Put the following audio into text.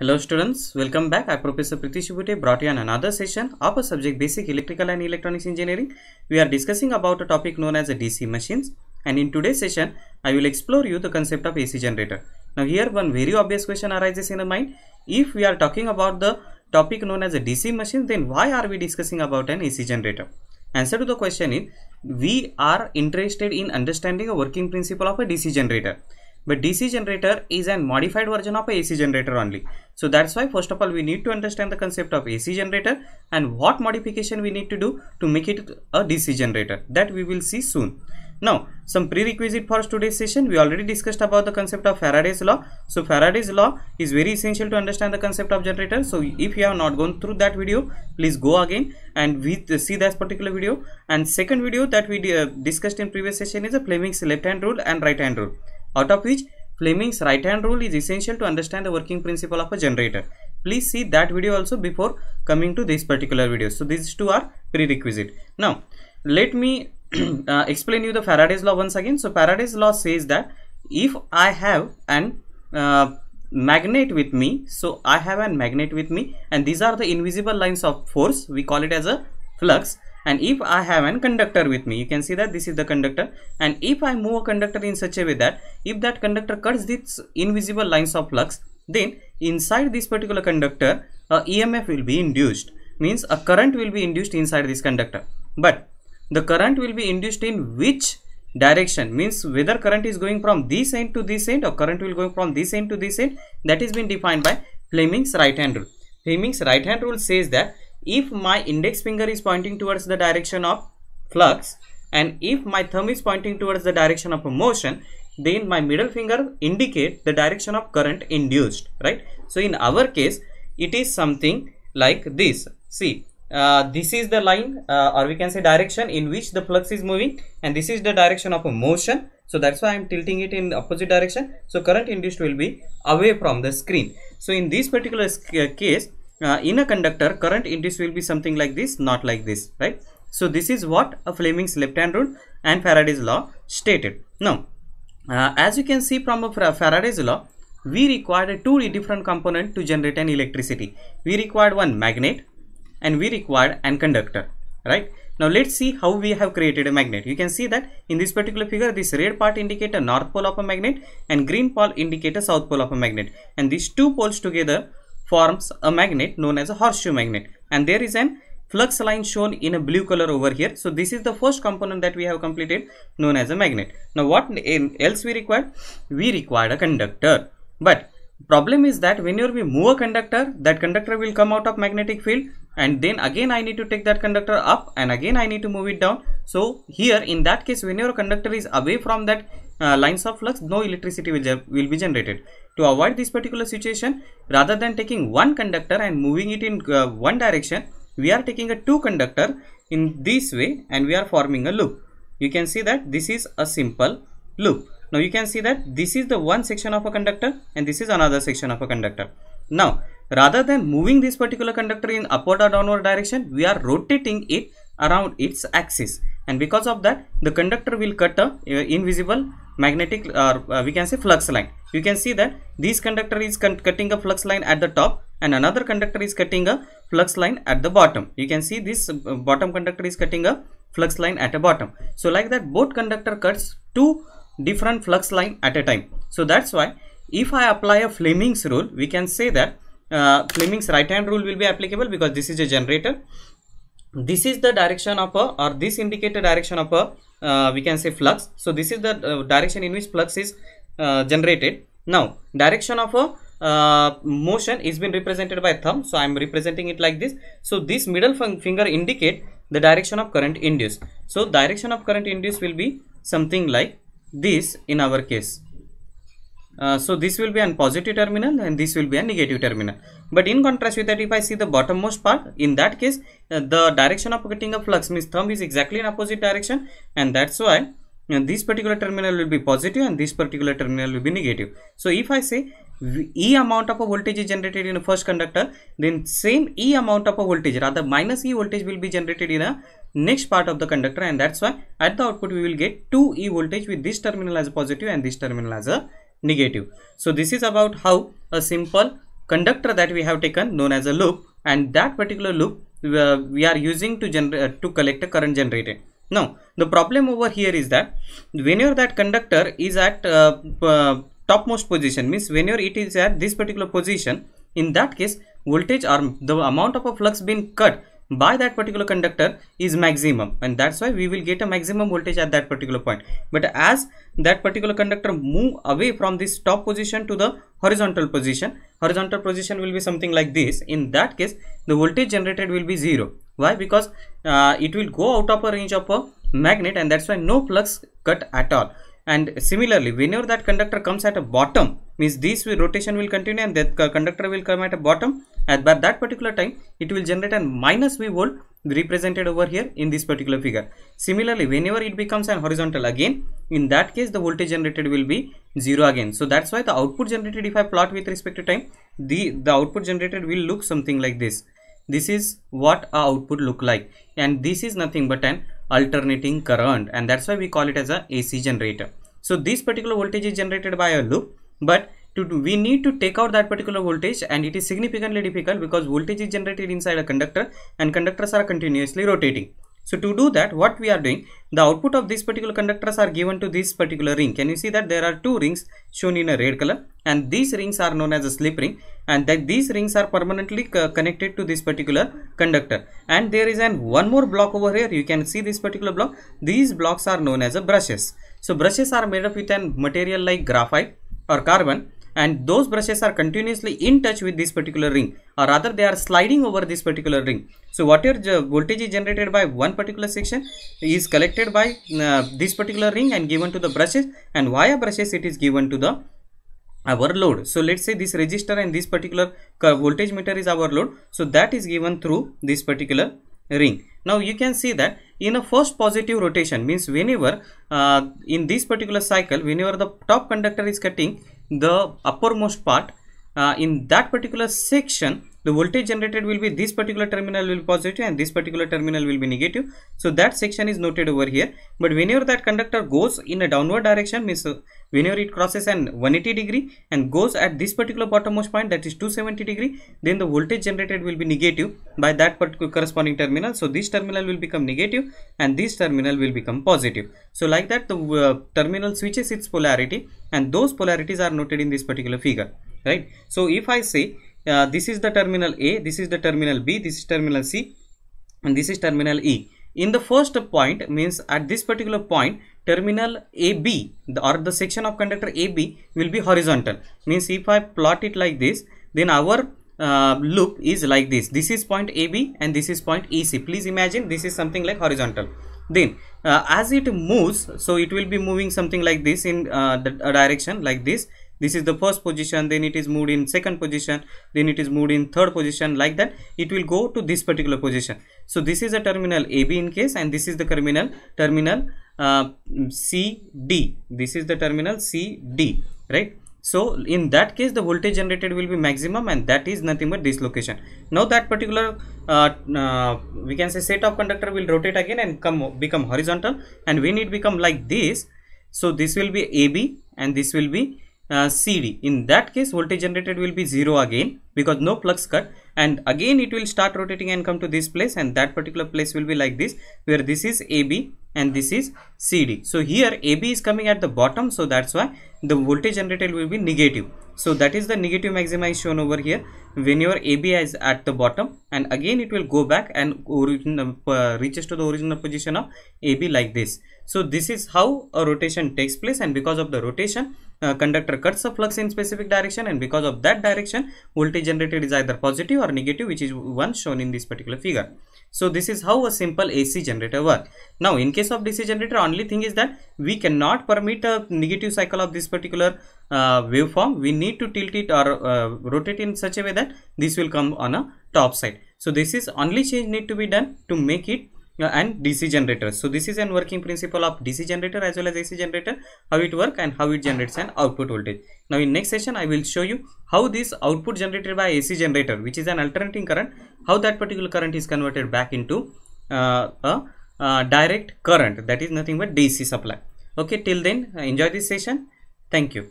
Hello students, welcome back. I Professor Pritish Bhute brought you on another session of a subject basic electrical and electronics engineering. We are discussing about a topic known as a DC machines and in today's session, I will explore you the concept of AC generator. Now here one very obvious question arises in the mind. If we are talking about the topic known as a DC machine, then why are we discussing about an AC generator? Answer to the question is, we are interested in understanding a working principle of a DC generator. But DC generator is a modified version of AC generator only. So that's why first of all we need to understand the concept of AC generator and what modification we need to do to make it a DC generator that we will see soon. Now, some prerequisite for today's session, we already discussed about the concept of Faraday's law. So, Faraday's law is very essential to understand the concept of generator. So, if you have not gone through that video, please go again and uh, see that particular video. And second video that we uh, discussed in previous session is the Fleming's left hand rule and right hand rule out of which Fleming's right hand rule is essential to understand the working principle of a generator. Please see that video also before coming to this particular video. So these two are prerequisite. Now let me uh, explain you the Faraday's law once again. So Faraday's law says that if I have an uh, magnet with me, so I have a magnet with me and these are the invisible lines of force, we call it as a flux and if I have an conductor with me you can see that this is the conductor and if I move a conductor in such a way that if that conductor cuts these invisible lines of flux then inside this particular conductor a EMF will be induced means a current will be induced inside this conductor but the current will be induced in which direction means whether current is going from this end to this end or current will go from this end to this end that is been defined by Fleming's right hand rule. Fleming's right hand rule says that if my index finger is pointing towards the direction of flux and if my thumb is pointing towards the direction of motion then my middle finger indicate the direction of current induced right so in our case it is something like this see uh, this is the line uh, or we can say direction in which the flux is moving and this is the direction of motion so that's why i'm tilting it in opposite direction so current induced will be away from the screen so in this particular uh, case uh, in a conductor current in this will be something like this not like this right so this is what a fleming's left hand rule and faraday's law stated now uh, as you can see from faraday's law we required two different component to generate an electricity we required one magnet and we required an conductor right now let's see how we have created a magnet you can see that in this particular figure this red part indicate a north pole of a magnet and green pole indicate a south pole of a magnet and these two poles together forms a magnet known as a horseshoe magnet and there is an flux line shown in a blue color over here so this is the first component that we have completed known as a magnet now what else we require we require a conductor but problem is that whenever we move a conductor that conductor will come out of magnetic field and then again I need to take that conductor up and again I need to move it down so here in that case whenever a conductor is away from that uh, lines of flux, no electricity will, will be generated. To avoid this particular situation, rather than taking one conductor and moving it in uh, one direction, we are taking a two conductor in this way and we are forming a loop. You can see that this is a simple loop. Now you can see that this is the one section of a conductor and this is another section of a conductor. Now rather than moving this particular conductor in upward or downward direction, we are rotating it around its axis and because of that the conductor will cut a uh, invisible magnetic or uh, we can say flux line you can see that this conductor is cutting a flux line at the top and another conductor is cutting a flux line at the bottom you can see this uh, bottom conductor is cutting a flux line at the bottom so like that both conductor cuts two different flux line at a time so that's why if i apply a fleming's rule we can say that uh, fleming's right hand rule will be applicable because this is a generator this is the direction of a or this indicator direction of a uh, we can say flux so this is the uh, direction in which flux is uh, generated now direction of a uh, motion is been represented by thumb so i am representing it like this so this middle finger indicate the direction of current induced so direction of current induced will be something like this in our case uh, so this will be an positive terminal and this will be a negative terminal but in contrast with that if i see the bottommost part in that case uh, the direction of getting a flux means thumb is exactly in opposite direction and that's why and uh, this particular terminal will be positive and this particular terminal will be negative. So if I say E amount of a voltage is generated in a first conductor, then same E amount of a voltage rather minus E voltage will be generated in a next part of the conductor and that's why at the output we will get 2E voltage with this terminal as positive and this terminal as a negative. So this is about how a simple conductor that we have taken known as a loop and that particular loop we uh, are using to generate uh, to collect a current generated. Now the problem over here is that whenever that conductor is at uh, uh, topmost position means whenever it is at this particular position in that case voltage or the amount of a flux being cut by that particular conductor is maximum and that's why we will get a maximum voltage at that particular point but as that particular conductor move away from this top position to the horizontal position horizontal position will be something like this in that case the voltage generated will be zero why because uh, it will go out of a range of a magnet and that's why no flux cut at all and similarly whenever that conductor comes at a bottom means this will, rotation will continue and that conductor will come at a bottom and by that particular time it will generate a minus V volt represented over here in this particular figure. Similarly, whenever it becomes an horizontal again, in that case the voltage generated will be 0 again. So that's why the output generated if I plot with respect to time, the, the output generated will look something like this. This is what our output look like and this is nothing but an alternating current and that's why we call it as a AC generator. So this particular voltage is generated by a loop but to do, we need to take out that particular voltage and it is significantly difficult because voltage is generated inside a conductor and conductors are continuously rotating so to do that what we are doing the output of these particular conductors are given to this particular ring can you see that there are two rings shown in a red color and these rings are known as a slip ring and that these rings are permanently connected to this particular conductor and there is an one more block over here you can see this particular block these blocks are known as a brushes so brushes are made up with an material like graphite or carbon and those brushes are continuously in touch with this particular ring or rather they are sliding over this particular ring. So whatever voltage is generated by one particular section is collected by uh, this particular ring and given to the brushes and via brushes it is given to the our load. So let's say this resistor and this particular voltage meter is our load. So that is given through this particular ring. Now you can see that in a first positive rotation means whenever uh, in this particular cycle whenever the top conductor is cutting the uppermost part uh, in that particular section the voltage generated will be this particular terminal will positive be positive and this particular terminal will be negative so that section is noted over here but whenever that conductor goes in a downward direction means uh, whenever it crosses an 180 degree and goes at this particular bottommost point that is 270 degree then the voltage generated will be negative by that particular corresponding terminal so this terminal will become negative and this terminal will become positive so like that the uh, terminal switches its polarity and those polarities are noted in this particular figure right so if i say uh, this is the terminal A, this is the terminal B, this is terminal C and this is terminal E. In the first point means at this particular point terminal AB the, or the section of conductor AB will be horizontal means if I plot it like this then our uh, loop is like this this is point AB and this is point EC please imagine this is something like horizontal then uh, as it moves so it will be moving something like this in uh, the uh, direction like this this is the first position then it is moved in second position then it is moved in third position like that it will go to this particular position so this is a terminal AB in case and this is the terminal terminal uh, CD this is the terminal CD right so in that case the voltage generated will be maximum and that is nothing but this location. now that particular uh, uh, we can say set of conductor will rotate again and come become horizontal and when it become like this so this will be AB and this will be uh, CD. In that case, voltage generated will be 0 again because no flux cut and again it will start rotating and come to this place and that particular place will be like this where this is AB and this is CD. So here AB is coming at the bottom so that's why the voltage generated will be negative. So that is the negative maxima is shown over here when your AB is at the bottom and again it will go back and uh, reaches to the original position of AB like this. So this is how a rotation takes place and because of the rotation uh, conductor cuts the flux in specific direction and because of that direction voltage generated is either positive or negative which is one shown in this particular figure so this is how a simple ac generator works now in case of dc generator only thing is that we cannot permit a negative cycle of this particular uh, waveform we need to tilt it or uh, rotate in such a way that this will come on a top side so this is only change need to be done to make it and DC generator. So this is an working principle of DC generator as well as AC generator, how it work and how it generates an output voltage. Now in next session I will show you how this output generated by AC generator which is an alternating current, how that particular current is converted back into uh, a uh, direct current that is nothing but DC supply. Okay till then uh, enjoy this session. Thank you.